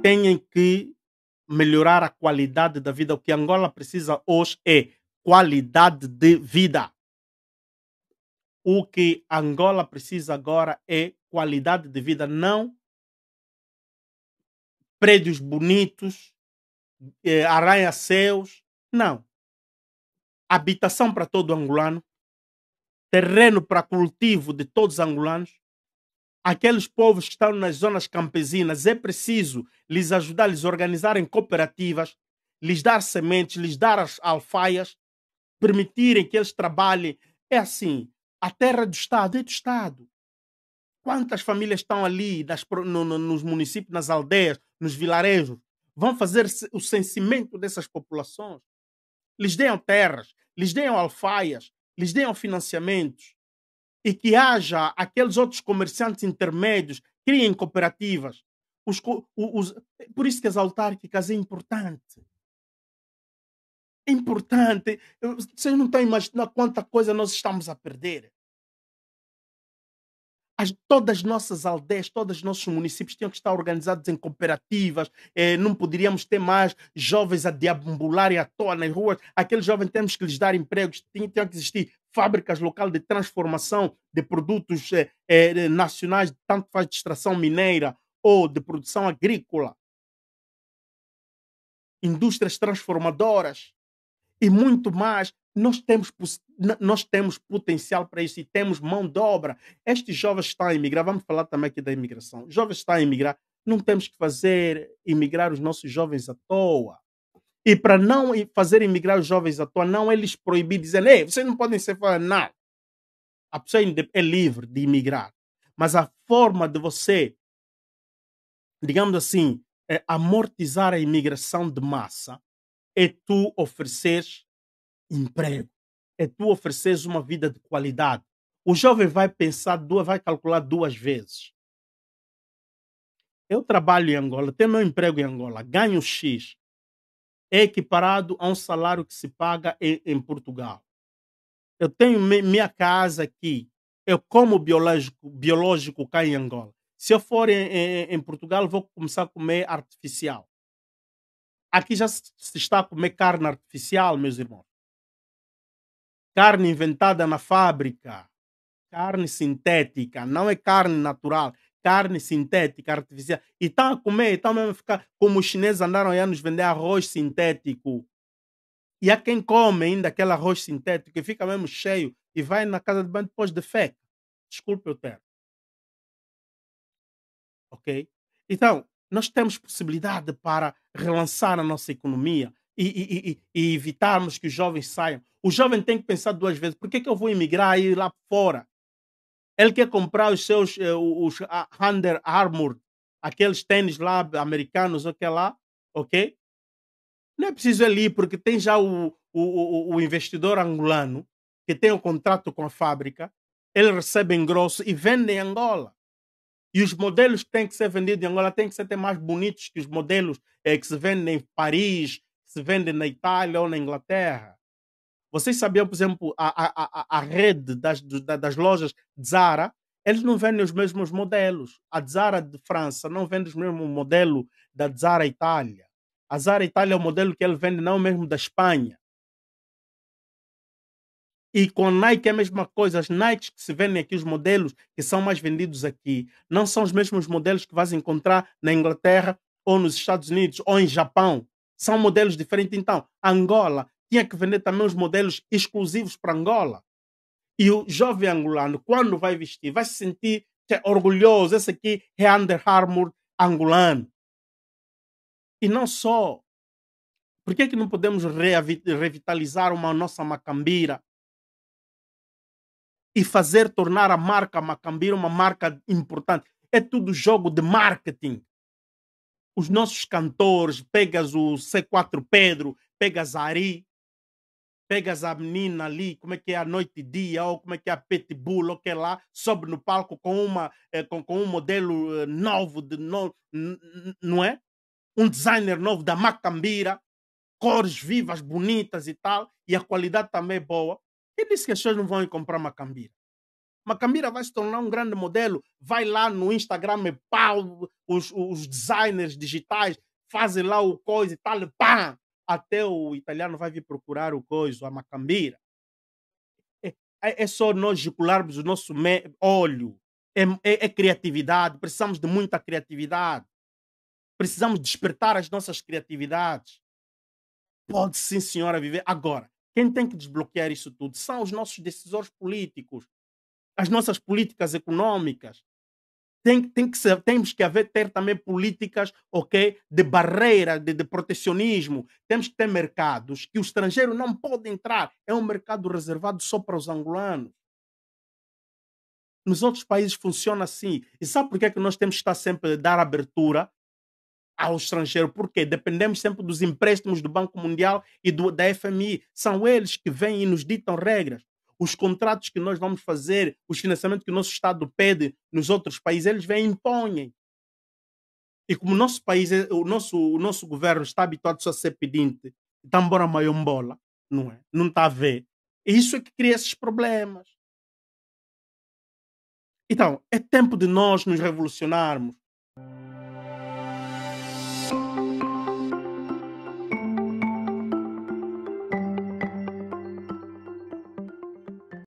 têm que melhorar a qualidade da vida. O que Angola precisa hoje é qualidade de vida. O que Angola precisa agora é qualidade de vida, não prédios bonitos, eh, arranha-céus. Não. Habitação para todo angolano, terreno para cultivo de todos os angolanos, aqueles povos que estão nas zonas campesinas, é preciso lhes ajudar, lhes organizarem cooperativas, lhes dar sementes, lhes dar as alfaias, permitirem que eles trabalhem. É assim, a terra é do Estado é do Estado. Quantas famílias estão ali nas, no, no, nos municípios, nas aldeias, nos vilarejos? Vão fazer o censimento dessas populações? Lhes deem terras, lhes deem alfaias, lhes deem financiamentos e que haja aqueles outros comerciantes intermédios, criem cooperativas. Os, os, por isso que as autárquicas é importante. É importante. Vocês não estão imaginando quanta coisa nós estamos a perder as, todas as nossas aldeias, todos os nossos municípios tinham que estar organizados em cooperativas, eh, não poderíamos ter mais jovens a deambularem à toa nas ruas, aqueles jovens temos que lhes dar empregos, tinham, tinham que existir fábricas locais de transformação de produtos eh, eh, nacionais, tanto faz de extração mineira ou de produção agrícola, indústrias transformadoras e muito mais nós temos, nós temos potencial para isso e temos mão de obra. Estes jovens estão a emigrar, vamos falar também aqui da imigração. Jovens estão a emigrar, não temos que fazer emigrar os nossos jovens à toa. E para não fazer emigrar os jovens à toa, não é lhes proibir, dizendo, ei, vocês não podem ser falar nada A pessoa é livre de emigrar. Mas a forma de você, digamos assim, é amortizar a imigração de massa é tu ofereceres emprego, é tu ofereces uma vida de qualidade. O jovem vai pensar duas, vai calcular duas vezes. Eu trabalho em Angola, tenho meu emprego em Angola, ganho X. É equiparado a um salário que se paga em, em Portugal. Eu tenho me, minha casa aqui, eu como biológico, biológico cá em Angola. Se eu for em, em, em, Portugal, vou começar a comer artificial. Aqui já se está a comer carne artificial, meus irmãos carne inventada na fábrica, carne sintética, não é carne natural, carne sintética, artificial. E estão tá a comer, estão tá mesmo a ficar como os chineses andaram aí a nos vender arroz sintético. E há quem come ainda aquele arroz sintético e fica mesmo cheio e vai na casa de banho depois de feca. Desculpe o termo. Ok? Então, nós temos possibilidade para relançar a nossa economia, e, e, e, evitarmos que os jovens saiam. O jovem tem que pensar duas vezes: por que, é que eu vou emigrar e ir lá fora? Ele quer comprar os seus eh, os, Under Armour, aqueles tênis lá americanos, ou que lá, ok? Não é preciso ele ir, porque tem já o, o, o investidor angolano que tem o um contrato com a fábrica, ele recebe em grosso e vende em Angola. E os modelos que têm que ser vendidos em Angola têm que ser até mais bonitos que os modelos é que se vendem em Paris, se vendem na Itália ou na Inglaterra. Vocês sabiam, por exemplo, a, a, a, rede das, das lojas Zara, eles não vendem os mesmos modelos. A Zara de França não vende o mesmo modelo da Zara Itália. A Zara Itália é o modelo que ele vende, não é o mesmo da Espanha. E com a Nike é a mesma coisa. As Nikes que se vendem aqui, os modelos que são mais vendidos aqui, não são os mesmos modelos que vais encontrar na Inglaterra ou nos Estados Unidos ou em Japão. São modelos diferentes. Então, Angola tinha que vender também os modelos exclusivos para Angola. E o jovem angolano, quando vai vestir, vai se sentir é orgulhoso. Esse aqui é Under Armour angolano. E não só. Por que, é que não podemos revitalizar uma nossa macambira e fazer tornar a marca macambira uma marca importante? É tudo jogo de marketing os nossos cantores, pegas o C4 Pedro, pegas a Ari, pegas a menina ali, como é que é a noite e dia, ou como é que é a Pitbull, ou que é lá, sobe no palco com, uma, eh, com, com um modelo eh, novo, de no, não é? Um designer novo da Macambira, cores vivas, bonitas e tal, e a qualidade também é boa. Quem disse que as pessoas não vão ir comprar Macambira? Macambira vai se tornar um grande modelo. Vai lá no Instagram e pá, os, os designers digitais fazem lá o coisa e tal, pá! Até o italiano vai vir procurar o coisa, a Macambira. É, é, é só nós gesticularmos o nosso olho. É, é, é criatividade, precisamos de muita criatividade. Precisamos despertar as nossas criatividades. Pode sim, senhora, viver. Agora, quem tem que desbloquear isso tudo são os nossos decisores políticos as nossas políticas econômicas. Tem, tem que ser, temos que haver, ter também políticas okay, de barreira, de, de protecionismo. Temos que ter mercados que o estrangeiro não pode entrar. É um mercado reservado só para os angolanos. Nos outros países funciona assim. E sabe por que, é que nós temos que estar sempre a dar abertura ao estrangeiro? Porque dependemos sempre dos empréstimos do Banco Mundial e do, da FMI. São eles que vêm e nos ditam regras os contratos que nós vamos fazer, os financiamentos que o nosso Estado pede nos outros países, eles vêm e impõem. E como o nosso país, é, o nosso, o nosso governo está habituado só a ser pedinte, tambora então maiombola, não é? Não está a ver. E isso é que cria esses problemas. Então, é tempo de nós nos revolucionarmos.